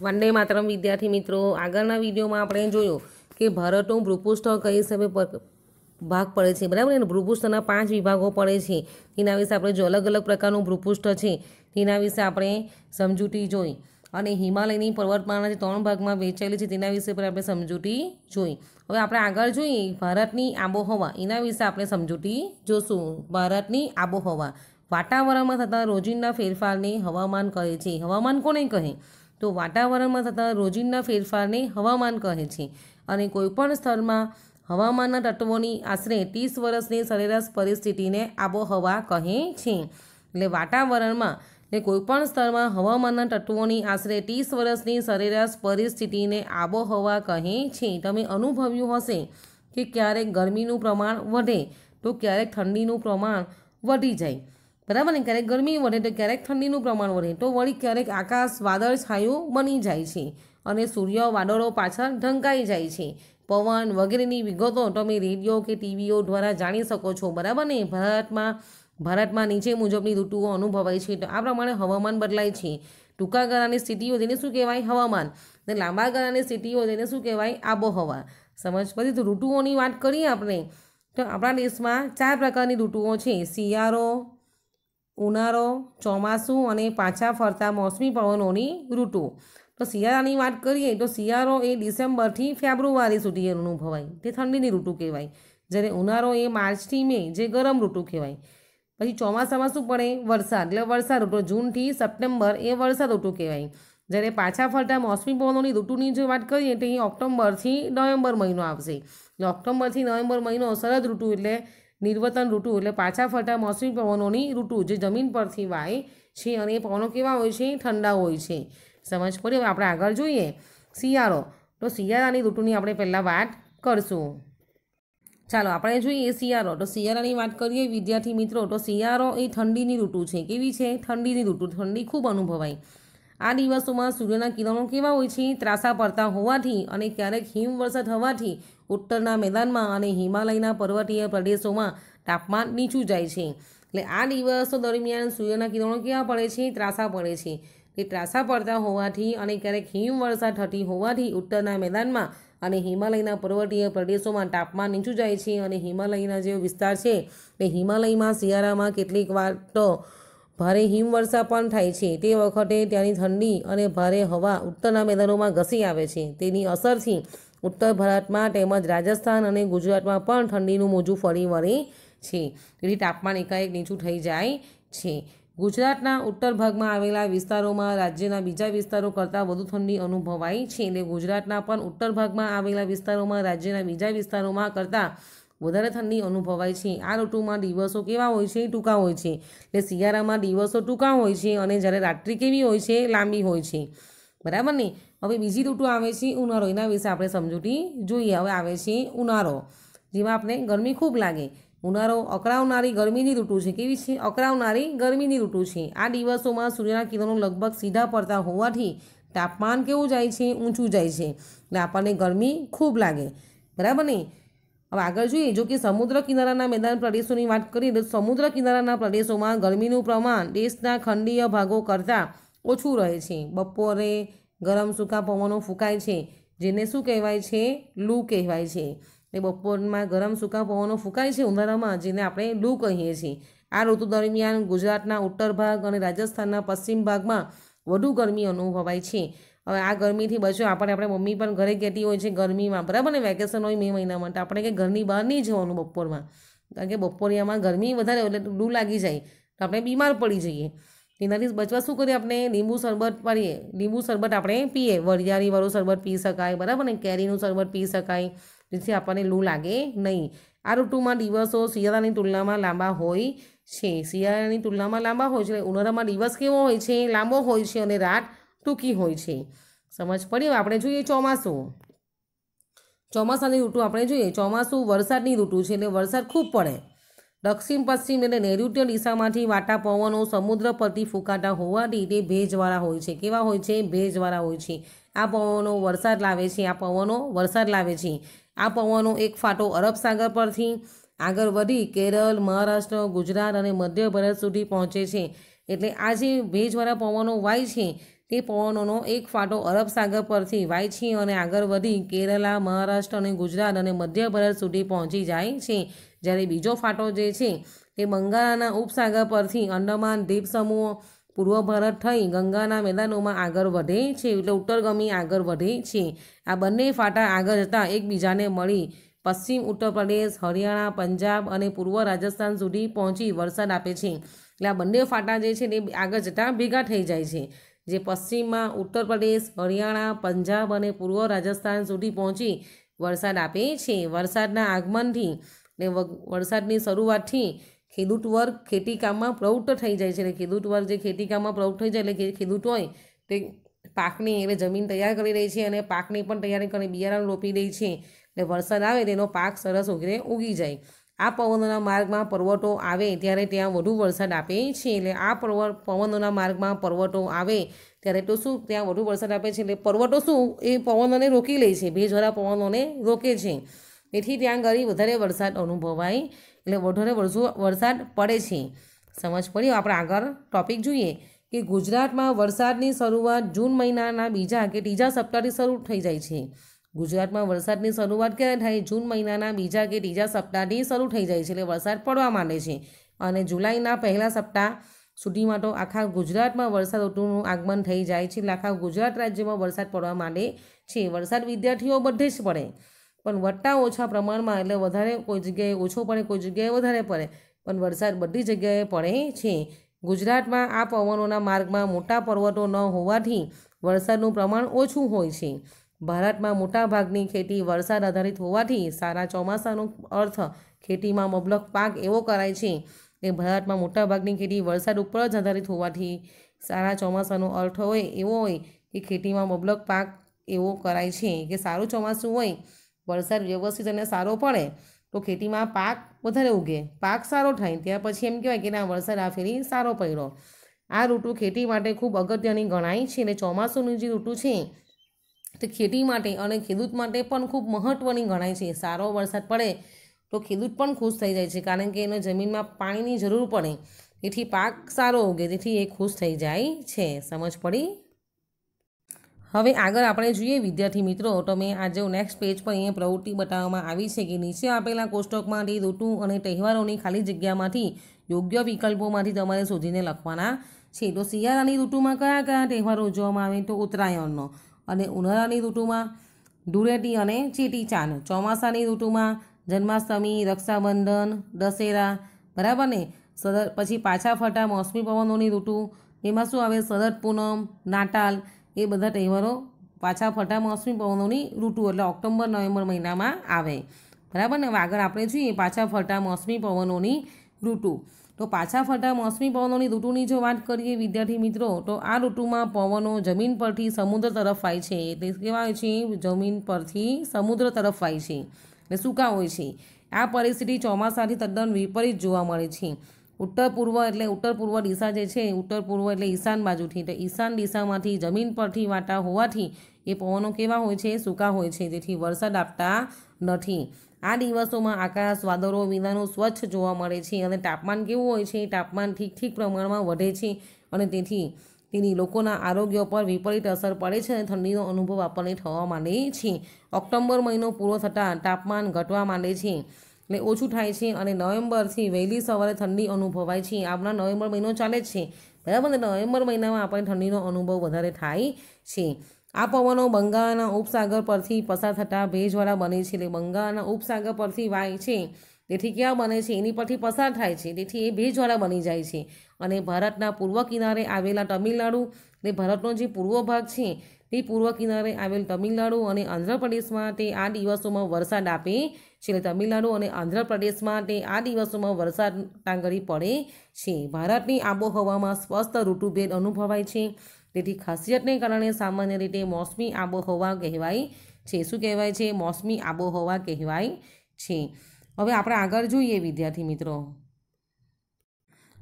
વંદે માત્રમ વિદ્યાર્થી મિત્રો આગળના વિડીયોમાં આપણે જોયું કે ભારતનું ભૃપુષ્ઠ કઈ સમય ભાગ પડે છે બરાબર ને ભૃપુષ્ઠના પાંચ વિભાગો પડે છે તેના વિશે આપણે જો અલગ અલગ પ્રકારનું ભૃપુષ્ઠ છે તેના વિશે આપણે સમજૂતી જોઈ અને હિમાલયની પર્વતમાળા જે ત્રણ ભાગમાં વહેંચાયેલી છે તેના વિશે પણ આપણે સમજૂતી જોઈ હવે આપણે આગળ જોઈએ ભારતની આબોહવા એના વિશે આપણે સમજૂતી જોશું ભારતની આબોહવા વાતાવરણમાં થતા રોજિંદા ફેરફારને હવામાન કહે છે હવામાન કોને કહે તો વાતાવરણમાં થતા રોજિંદા ફેરફારને હવામાન કહે છે અને કોઈપણ સ્થળમાં હવામાનના તત્વોની આશરે ત્રીસ વર્ષની સરેરાશ પરિસ્થિતિને આબોહવા કહે છે એટલે વાતાવરણમાં એટલે કોઈપણ સ્થળમાં હવામાનના તત્વોની આશરે ત્રીસ વર્ષની સરેરાશ પરિસ્થિતિને આબોહવા કહે છે તમે અનુભવ્યું હશે કે ક્યારેક ગરમીનું પ્રમાણ વધે તો ક્યારેક ઠંડીનું પ્રમાણ વધી જાય બરાબર ને ક્યારેક ગરમી વધે તો ક્યારેક ઠંડીનું પ્રમાણ વધે તો વળી ક્યારેક આકાશ વાદળ છાયું બની જાય છે અને સૂર્ય વાદળો પાછળ ઢંકાઈ જાય છે પવન વગેરેની વિગતો તમે રેડિયો કે ટીવીઓ દ્વારા જાણી શકો છો બરાબર ને ભારતમાં ભારતમાં નીચે મુજબની ઋતુઓ અનુભવાય છે તો આ પ્રમાણે હવામાન બદલાય છે ટૂંકા ગાળાની સ્થિતિઓ તેને શું કહેવાય હવામાન અને લાંબા ગાળાની સ્થિતિઓ તેને શું કહેવાય આબોહવા સમજ પછી તો ઋતુઓની વાત કરીએ આપણે તો આપણા દેશમાં ચાર પ્રકારની ઋતુઓ છે શિયાળો ઉનાળો ચોમાસું અને પાછા ફરતા મોસમી પવનોની ઋતુ તો શિયાળાની વાત કરીએ તો શિયાળો એ ડિસેમ્બરથી ફેબ્રુઆરી સુધી અનુભવાય તે ઠંડીની ઋતુ કહેવાય જ્યારે ઉનાળો એ માર્ચથી મે જે ગરમ ઋતુ કહેવાય પછી ચોમાસામાં શું પડે વરસાદ એટલે વરસાદ ઋતુ જૂનથી સપ્ટેમ્બર એ વરસાદ ઋતુ કહેવાય જ્યારે પાછા ફરતા મોસમી પવનોની ઋતુની જો વાત કરીએ તો એ ઓક્ટોબરથી નવેમ્બર મહિનો આવશે એટલે ઓક્ટોબરથી નવેમ્બર મહિનો શરદ ઋતુ એટલે નિર્વતન ઋતુ એટલે પાછા ફરતા મોસમી પવનોની ઋતુ જે જમીન પરથી વાય છે અને એ પવનો કેવા હોય છે ઠંડા હોય છે સમજ પડે આપણે આગળ જોઈએ શિયાળો તો શિયાળાની ઋતુની આપણે પહેલાં વાત કરશું ચાલો આપણે જોઈએ શિયાળો તો શિયાળાની વાત કરીએ વિદ્યાર્થી મિત્રો તો શિયાળો એ ઠંડીની ઋતુ છે કેવી છે ઠંડીની ઋતુ ઠંડી ખૂબ અનુભવાય આ દિવસોમાં સૂર્યના કિરણો કેવા હોય છે ત્રાસા પડતા હોવાથી અને ક્યારેક હિમવર્ષા થવાથી ઉત્તરના મેદાનમાં અને હિમાલયના પર્વતીય પ્રદેશોમાં તાપમાન નીચું જાય છે એટલે આ દિવસો દરમિયાન સૂર્યના કિરણો કેવા પડે છે ત્રાસા પડે છે તે ત્રાસા પડતા હોવાથી અને ક્યારેક હિમવર્ષા થતી હોવાથી ઉત્તરના મેદાનમાં અને હિમાલયના પર્વતીય પ્રદેશોમાં તાપમાન નીચું જાય છે અને હિમાલયના જે વિસ્તાર છે એ હિમાલયમાં શિયાળામાં કેટલીક વાર તો ભારે હિમવર્ષા પણ થાય છે તે વખતે ત્યાંની ઠંડી અને ભારે હવા ઉત્તરના મેદાનોમાં ઘસી આવે છે તેની અસરથી ઉત્તર ભારતમાં તેમજ રાજસ્થાન અને ગુજરાતમાં પણ ઠંડીનું મોજું ફરી વળે છે તેથી તાપમાન એકાએક નીચું થઈ જાય છે ગુજરાતના ઉત્તર ભાગમાં આવેલા વિસ્તારોમાં રાજ્યના બીજા વિસ્તારો કરતાં વધુ ઠંડી અનુભવાય છે એટલે ગુજરાતના પણ ઉત્તર ભાગમાં આવેલા વિસ્તારોમાં રાજ્યના બીજા વિસ્તારોમાં કરતાં વધારે ઠંડી અનુભવાય છે આ ઋતુમાં દિવસો કેવા હોય છે ટૂંકા હોય છે એટલે શિયાળામાં દિવસો ટૂંકા હોય છે અને જ્યારે રાત્રિ કેવી હોય છે લાંબી હોય છે બરાબર ને હવે બીજી ઋતુ આવે છે ઉનાળો એના વિશે આપણે સમજૂતી જોઈએ હવે આવે છે ઉનાળો જેમાં આપણે ગરમી ખૂબ લાગે ઉનાળો અકળાવનારી ગરમીની ઋતુ છે કેવી છે અકળાવનારી ગરમીની ઋતુ છે આ દિવસોમાં સૂર્યના કિરણો લગભગ સીધા પડતા હોવાથી તાપમાન કેવું જાય છે ઊંચું જાય છે એટલે આપણને ગરમી ખૂબ લાગે બરાબર ને હવે આગળ જોઈએ જો કે સમુદ્ર કિનારાના મેદાન પ્રદેશોની વાત કરીએ તો સમુદ્ર કિનારાના પ્રદેશોમાં ગરમીનું પ્રમાણ દેશના ખંડીય ભાગો કરતાં ઓછું રહે છે બપોરે ગરમ સૂકા પવનો ફૂંકાય છે જેને શું કહેવાય છે લૂ કહેવાય છે એ બપોરમાં ગરમ સૂકા પવનો ફૂંકાય છે ઉનાળામાં જેને આપણે લૂ કહીએ છીએ આ ઋતુ દરમિયાન ગુજરાતના ઉત્તર ભાગ અને રાજસ્થાનના પશ્ચિમ ભાગમાં વધુ ગરમી અનુભવાય છે હવે આ ગરમીથી બચો આપણે આપણે મમ્મી પણ ઘરે કહેતી હોય છે ગરમીમાં બરાબર ને વેકેશન હોય મે મહિના માટે આપણે કે ઘરની બહાર નહીં જવાનું બપોરમાં કારણ કે બપોરિયામાં ગરમી વધારે એટલે લૂ લાગી જાય તો આપણે બીમાર પડી જઈએ એનાથી બચવા શું કરીએ આપણે લીંબુ શરબત પડીએ લીંબુ શરબત આપણે પીએ વરિયાળીવાળું શરબત પી શકાય બરાબર ને કેરીનું શરબત પી શકાય જેથી આપણને લૂ લાગે નહીં આ ઋતુમાં દિવસો શિયાળાની તુલનામાં લાંબા હોય છે શિયાળાની તુલનામાં લાંબા હોય છે ઉનાળામાં દિવસ કેવો હોય છે લાંબો હોય છે અને રાત ટૂંકી હોય છે સમજ પડી આપણે જોઈએ ચોમાસું ચોમાસાની ઋતુ આપણે જોઈએ ચોમાસું વરસાદની ઋતુ છે એટલે વરસાદ ખૂબ પડે દક્ષિણ પશ્ચિમ એટલે નૈઋત્ય દિશામાંથી વાટા પવનો સમુદ્ર પરથી ફૂંકાતા હોવાથી તે ભેજવાળા હોય છે કેવા હોય છે ભેજવાળા હોય છે આ પવનો વરસાદ લાવે છે આ પવનો વરસાદ લાવે છે આ પવનો એક ફાટો અરબસાગર પરથી આગળ વધી કેરળ મહારાષ્ટ્ર ગુજરાત અને મધ્ય ભારત સુધી પહોંચે છે એટલે આ જે ભેજવાળા પવનો વાય છે તે પવનોનો એક ફાટો અરબસાગર પરથી વાય છે અને આગળ વધી કેરલા મહારાષ્ટ્ર અને ગુજરાત અને મધ્ય ભારત સુધી પહોંચી જાય છે જ્યારે બીજો ફાટો જે છે તે બંગાળના ઉપસાગર પરથી અંડમાન દ્વીપ સમૂહો પૂર્વ ભારત થઈ ગંગાના મેદાનોમાં આગળ વધે છે એટલે ઉત્તરગમી આગળ વધે છે આ બંને ફાટા આગળ જતાં એકબીજાને મળી પશ્ચિમ ઉત્તર પ્રદેશ હરિયાણા પંજાબ અને પૂર્વ રાજસ્થાન સુધી પહોંચી વરસાદ આપે છે એટલે આ બંને ફાટા જે છે તે આગળ જતાં ભેગા થઈ જાય છે જે પશ્ચિમમાં ઉત્તર પ્રદેશ હરિયાણા પંજાબ અને પૂર્વ રાજસ્થાન સુધી પહોંચી વરસાદ આપે છે વરસાદના આગમનથી ને વરસાદની શરૂઆતથી ખેડૂત વર્ગ ખેતીકામમાં પ્રવૃત્ત થઈ જાય છે એટલે ખેડૂત વર્ગ જે ખેતીકામમાં પ્રવૃત્ત થઈ જાય એટલે ખેડૂત હોય તે પાકની એટલે જમીન તૈયાર કરી રહી છે અને પાકની પણ તૈયારી કરી બિયારણ રોપી રહી છે એટલે વરસાદ આવે તેનો પાક સરસ ઉગરે ઉગી જાય આ પવનોના માર્ગમાં પર્વતો આવે ત્યારે ત્યાં વધુ વરસાદ આપે છે એટલે આ પર્વ પવનોના માર્ગમાં પર્વતો આવે ત્યારે તો શું ત્યાં વધુ વરસાદ આપે છે એટલે પર્વતો શું એ પવનોને રોકી લે છે ભેજવાળા પવનોને રોકે છે તેથી ત્યાં આગળ વધારે વરસાદ અનુભવાય એટલે વધારે વરસો વરસાદ પડે છે સમજ પડી આપણે આગળ ટોપિક જોઈએ કે ગુજરાતમાં વરસાદની શરૂઆત જૂન મહિનાના બીજા કે ત્રીજા સપ્તાહથી શરૂ થઈ જાય છે ગુજરાતમાં વરસાદની શરૂઆત ક્યારે થાય જૂન મહિનાના બીજા કે ત્રીજા સપ્તાહથી શરૂ થઈ જાય છે એટલે વરસાદ પડવા માંડે છે અને જુલાઈના પહેલા સપ્તાહ સુધીમાં તો આખા ગુજરાતમાં વરસાદ ઋતુનું આગમન થઈ જાય છે એટલે આખા ગુજરાત રાજ્યમાં વરસાદ પડવા માંડે છે વરસાદ વિદ્યાર્થીઓ બધે જ પડે પણ વટ્ટા ઓછા પ્રમાણમાં એટલે વધારે કોઈ જગ્યાએ ઓછો પડે કોઈ જગ્યાએ વધારે પડે પણ વરસાદ બધી જગ્યાએ પડે છે ગુજરાતમાં આ પવનોના માર્ગમાં મોટા પર્વતો ન હોવાથી વરસાદનું પ્રમાણ ઓછું હોય છે ભારતમાં મોટાભાગની ખેતી વરસાદ આધારિત હોવાથી સારા ચોમાસાનો અર્થ ખેતીમાં મબલક પાક એવો કરાય છે કે ભારતમાં મોટાભાગની ખેતી વરસાદ ઉપર જ આધારિત હોવાથી સારા ચોમાસાનો અર્થ હોય એવો હોય કે ખેતીમાં મબલક પાક એવો કરાય છે કે સારું ચોમાસું હોય વરસાદ વ્યવસ્થિત અને સારો પડે તો ખેતીમાં પાક વધારે ઉગે પાક સારો થાય ત્યાર પછી એમ કહેવાય કે ના વરસાદ આ ફેરી સારો પડ્યો આ ઋતુ ખેતી માટે ખૂબ અગત્યની ગણાય છે અને ચોમાસુની જે ઋતુ છે તે ખેતી માટે અને ખેડૂત માટે પણ ખૂબ મહત્ત્વની ગણાય છે સારો વરસાદ પડે તો ખેડૂત પણ ખુશ થઈ જાય છે કારણ કે એને જમીનમાં પાણીની જરૂર પડે તેથી પાક સારો ઉગે તેથી એ ખુશ થઈ જાય છે સમજ પડી હવે આગળ આપણે જોઈએ વિદ્યાર્થી મિત્રો તો મેં આજે નેક્સ્ટ પેજ પર અહીંયા પ્રવૃત્તિ બતાવવામાં આવી છે કે નીચે આપેલા કોષ્ટકમાંથી ઋતુ અને તહેવારોની ખાલી જગ્યામાંથી યોગ્ય વિકલ્પોમાંથી તમારે શોધીને લખવાના છે તો શિયાળાની ઋતુમાં કયા કયા તહેવારો ઉજવવામાં આવે તો ઉત્તરાયણનો અને ઉનાળાની ઋતુમાં ધૂળેટી અને ચેટીચાંદ ચોમાસાની ઋતુમાં જન્માષ્ટમી રક્ષાબંધન દશેરા બરાબર ને સરદ પછી પાછા ફરતા મોસમી પવનોની ઋતુ એમાં શું આવે શરદ પૂનમ નાતાલ એ બધા તહેવારો પાછા ફટા મોસમી પવનોની ઋતુ એટલે ઓક્ટોબર નવેમ્બર મહિનામાં આવે બરાબર ને આગળ આપણે જોઈએ પાછા ફરતા મોસમી પવનોની ઋતુ તો પાછા ફરતા મોસમી પવનોની ઋતુની જો વાત કરીએ વિદ્યાર્થી મિત્રો તો આ ઋતુમાં પવનો જમીન પરથી સમુદ્ર તરફ વાય છે તે કેવા હોય છે જમીન પરથી સમુદ્ર તરફ વાય છે એટલે સૂકા હોય છે આ પરિસ્થિતિ ચોમાસાથી તદ્દન વિપરીત જોવા મળે છે ઉત્તર પૂર્વ એટલે ઉત્તર પૂર્વ દિશા જે છે ઉત્તર પૂર્વ એટલે ઈશાન બાજુથી એટલે ઈશાન દિશામાંથી જમીન પરથી વાટા હોવાથી એ પવનો કેવા હોય છે સૂકા હોય છે જેથી વરસાદ આપતા નથી આ દિવસોમાં આકાશ વાદળો વિનાનું સ્વચ્છ જોવા મળે છે અને તાપમાન કેવું હોય છે તાપમાન ઠીક ઠીક પ્રમાણમાં વધે છે અને તેથી તેની લોકોના આરોગ્ય પર વિપરીત અસર પડે છે અને ઠંડીનો અનુભવ આપણને થવા માંડે છે ઓક્ટોબર મહિનો પૂરો થતાં તાપમાન ઘટવા માંડે છે એટલે ઓછું થાય છે અને નવેમ્બરથી વહેલી સવારે ઠંડી અનુભવાય છે આપણા નવેમ્બર મહિનો ચાલે છે બરાબર ને નવેમ્બર મહિનામાં આપણને ઠંડીનો અનુભવ વધારે થાય છે આ પવનો બંગાળના ઉપસાગર પરથી પસાર થતા ભેજવાળા બને છે એટલે બંગાળના ઉપસાગર પરથી વાય છે તેથી ક્યાં બને છે એની પરથી પસાર થાય છે તેથી એ ભેજવાળા બની જાય છે અને ભારતના પૂર્વ કિનારે આવેલા તમિલનાડુ એટલે ભારતનો જે પૂર્વ ભાગ છે તે પૂર્વ કિનારે આવેલ તમિલનાડુ અને આંધ્રપ્રદેશમાં તે આ દિવસોમાં વરસાદ આપે છે એટલે તમિલનાડુ અને આંધ્રપ્રદેશમાં તે આ દિવસોમાં વરસાદ ટાંગળી પડે છે ભારતની આબોહવામાં સ્વસ્થ ઋતુભેદ અનુભવાય છે તેથી ખાસિયતને કારણે સામાન્ય રીતે મોસમી આબોહવા કહેવાય છે શું કહેવાય છે મોસમી આબોહવા કહેવાય છે હવે આપણે આગળ જોઈએ વિદ્યાર્થી મિત્રો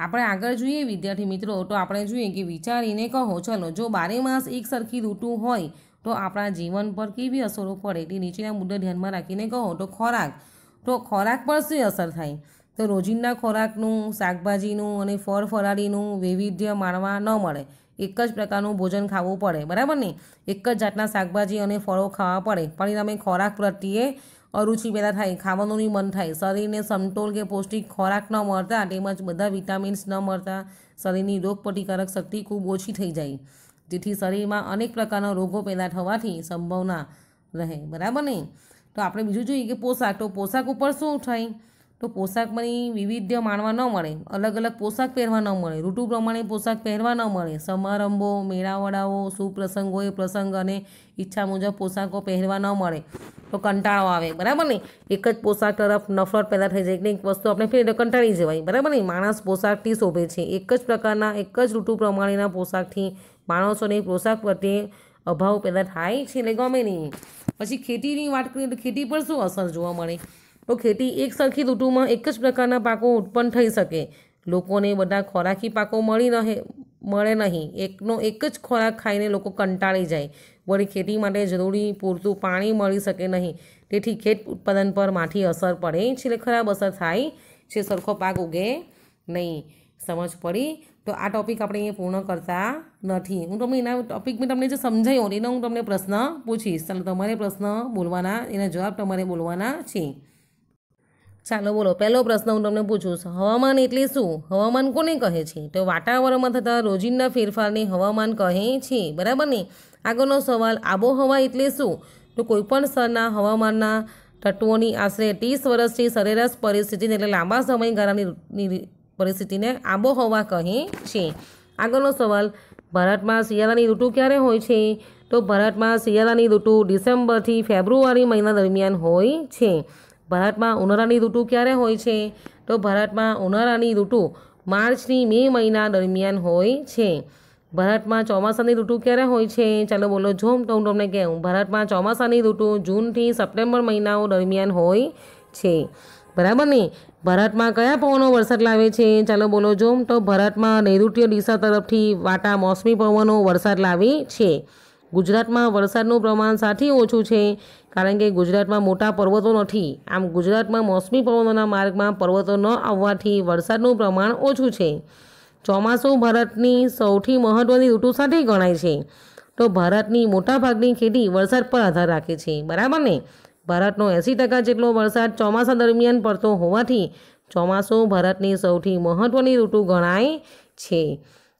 આપણે આગળ જોઈએ વિદ્યાર્થી મિત્રો તો આપણે જોઈએ કે વિચારીને કહો ચલો જો બારે માસ એક સરખી ઋતુ હોય તો આપણા જીવન પર કેવી અસરો પડે તે નીચેના મુદ્દા ધ્યાનમાં રાખીને કહો તો ખોરાક તો ખોરાક પર શું અસર થાય તો રોજિંદા ખોરાકનું શાકભાજીનું અને ફળ ફરાળીનું વૈવિધ્ય માણવા ન મળે એક જ પ્રકારનું ભોજન ખાવું પડે બરાબર ને એક જ જાતના શાકભાજી અને ફળો ખાવા પડે પરિણામે ખોરાક પ્રત્યે અરુચિ પેદા થાય ખાવાનું નહીં મન થાય શરીરને સમતોલ કે પૌષ્ટિક ખોરાક ન મળતા તેમજ બધા વિટામિન્સ ન મળતા શરીરની રોગપ્રતિકારક શક્તિ ખૂબ ઓછી થઈ જાય જેથી શરીરમાં અનેક પ્રકારના રોગો પેદા થવાથી સંભાવના રહે બરાબર ને તો આપણે બીજું જોઈએ કે પોશાક તો પોશાક ઉપર શું થાય તો પોશાકમાંની વૈવિધ્ય માણવા ન મળે અલગ અલગ પોશાક પહેરવા ન મળે ઋતુ પ્રમાણે પોશાક પહેરવા ન મળે સમારંભો મેળાવડાઓ સુપ્રસંગોએ પ્રસંગ અને ઈચ્છા મુજબ પોશાકો પહેરવા ન મળે તો કંટાળો આવે બરાબર ને એક જ પોશાક તરફ નફરત પેદા થઈ જાય એક વસ્તુ આપણે ફેર કંટાળી જવાય બરાબર ને માણસ પોશાકથી શોભે છે એક જ પ્રકારના એક જ ઋતુ પ્રમાણેના પોશાકથી માણસોને પોશાક પ્રત્યે અભાવ પેદા થાય છે એટલે ગમે નહીં પછી ખેતીની વાત કરીએ તો ખેતી પર શું અસર જોવા મળે તો ખેતી એક સરખી ઋતુમાં એક જ પ્રકારના પાકો ઉત્પન્ન થઈ શકે લોકોને બધા ખોરાકી પાકો મળી રહે મળે નહીં એકનો એક જ ખોરાક ખાઈને લોકો કંટાળી જાય વળી ખેતી માટે જરૂરી પૂરતું પાણી મળી શકે નહીં તેથી ખેત ઉત્પાદન પર માઠી અસર પડે છેલ્લે ખરાબ અસર થાય છે સરખો પાક ઉગે નહીં સમજ પડી તો આ ટોપિક આપણે અહીંયા પૂર્ણ કરતા નથી હું તમને એના ટોપિક મેં તમને જે સમજાયો એનો હું તમને પ્રશ્ન પૂછીશ ચાલો તમારે પ્રશ્ન બોલવાના એના જવાબ તમારે બોલવાના છે ચાલો બોલો પહેલો પ્રશ્ન હું તમને પૂછું હવામાન એટલે શું હવામાન કોને કહે છે તો વાતાવરણમાં થતા રોજિંદા ફેરફારને હવામાન કહે છે બરાબર ને આગળનો સવાલ આબોહવા એટલે શું તો કોઈપણ સ્થળના હવામાનના તત્વોની આશરે ત્રીસ વર્ષથી સરેરાશ પરિસ્થિતિને એટલે લાંબા સમયગાળાની પરિસ્થિતિને આબોહવા કહે છે આગળનો સવાલ ભારતમાં શિયાળાની ઋતુ ક્યારે હોય છે તો ભારતમાં શિયાળાની ઋતુ ડિસેમ્બરથી ફેબ્રુઆરી મહિના દરમિયાન હોય છે ભારતમાં ઉનાળાની ઋતુ ક્યારે હોય છે તો ભારતમાં ઉનાળાની ઋતુ માર્ચની મે મહિના દરમિયાન હોય છે ભારતમાં ચોમાસાની ઋતુ ક્યારે હોય છે ચાલો બોલો જોમ તો હું તમને કહું ભારતમાં ચોમાસાની ઋતુ જૂનથી સપ્ટેમ્બર મહિનાઓ દરમિયાન હોય છે બરાબર ને ભારતમાં કયા પવનો વરસાદ લાવે છે ચાલો બોલો જોમ તો ભારતમાં નૈઋત્ય દિશા તરફથી વાટા મોસમી પવનો વરસાદ લાવે છે ગુજરાતમાં વરસાદનું પ્રમાણ સાથી ઓછું છે કારણ કે ગુજરાતમાં મોટા પર્વતો નથી આમ ગુજરાતમાં મોસમી પવનોના માર્ગમાં પર્વતો ન આવવાથી વરસાદનું પ્રમાણ ઓછું છે ચોમાસું ભારતની સૌથી મહત્ત્વની ઋતુ સાથે ગણાય છે તો ભારતની મોટાભાગની ખેતી વરસાદ પર આધાર રાખે છે બરાબર ને ભારતનો એંસી ટકા જેટલો વરસાદ ચોમાસા દરમિયાન પડતો હોવાથી ચોમાસું ભારતની સૌથી મહત્ત્વની ઋતુ ગણાય છે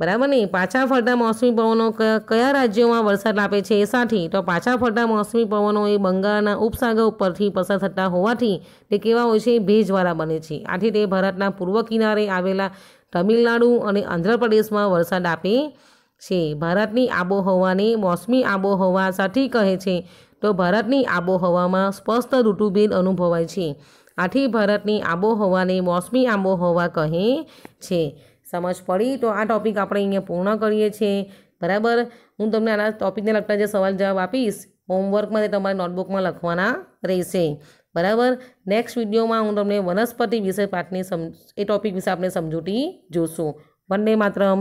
બરાબર ને પાછા ફરતા મોસમી પવનો કયા રાજ્યોમાં વરસાદ આપે છે એ સાથી તો પાછા ફરતા મોસમી પવનો એ બંગાળના ઉપસાગર ઉપરથી પસાર થતા હોવાથી તે કેવા હોય છે ભેજવાળા બને છે આથી તે ભારતના પૂર્વ કિનારે આવેલા તમિલનાડુ અને આંધ્રપ્રદેશમાં વરસાદ આપે છે ભારતની આબોહવાને મોસમી આબોહવા સાથી કહે છે તો ભારતની આબોહવામાં સ્પષ્ટ ઋતુભેદ અનુભવાય છે આથી ભારતની આબોહવાને મોસમી આબોહવા કહે છે સમજ પડી તો આ ટૉપિક આપણે અહીંયા પૂર્ણ કરીએ છીએ બરાબર હું તમને આના ટૉપિકને લગતા જે સવાલ જવાબ આપીશ હોમવર્કમાં તમારે નોટબુકમાં લખવાના રહેશે બરાબર નેક્સ્ટ વિડીયોમાં હું તમને વનસ્પતિ વિષય પાઠની સમ એ ટૉપિક વિશે આપણે સમજૂતી જોશું વંદે માતરમ